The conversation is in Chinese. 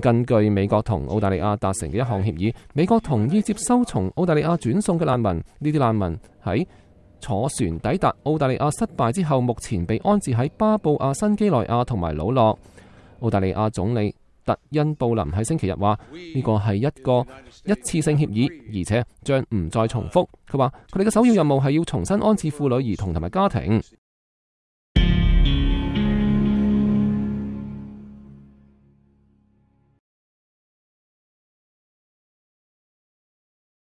根據美國同澳大利亞達成嘅一項協議，美國同意接收從澳大利亞轉送嘅難民。呢啲難民喺坐船抵達澳大利亞失敗之後，目前被安置喺巴布亞新幾內亞同埋老洛。澳大利亞總理特恩布林喺星期日話：呢個係一個一次性協議，而且將唔再重複。佢話佢哋嘅首要任務係要重新安置婦女、兒童同埋家庭。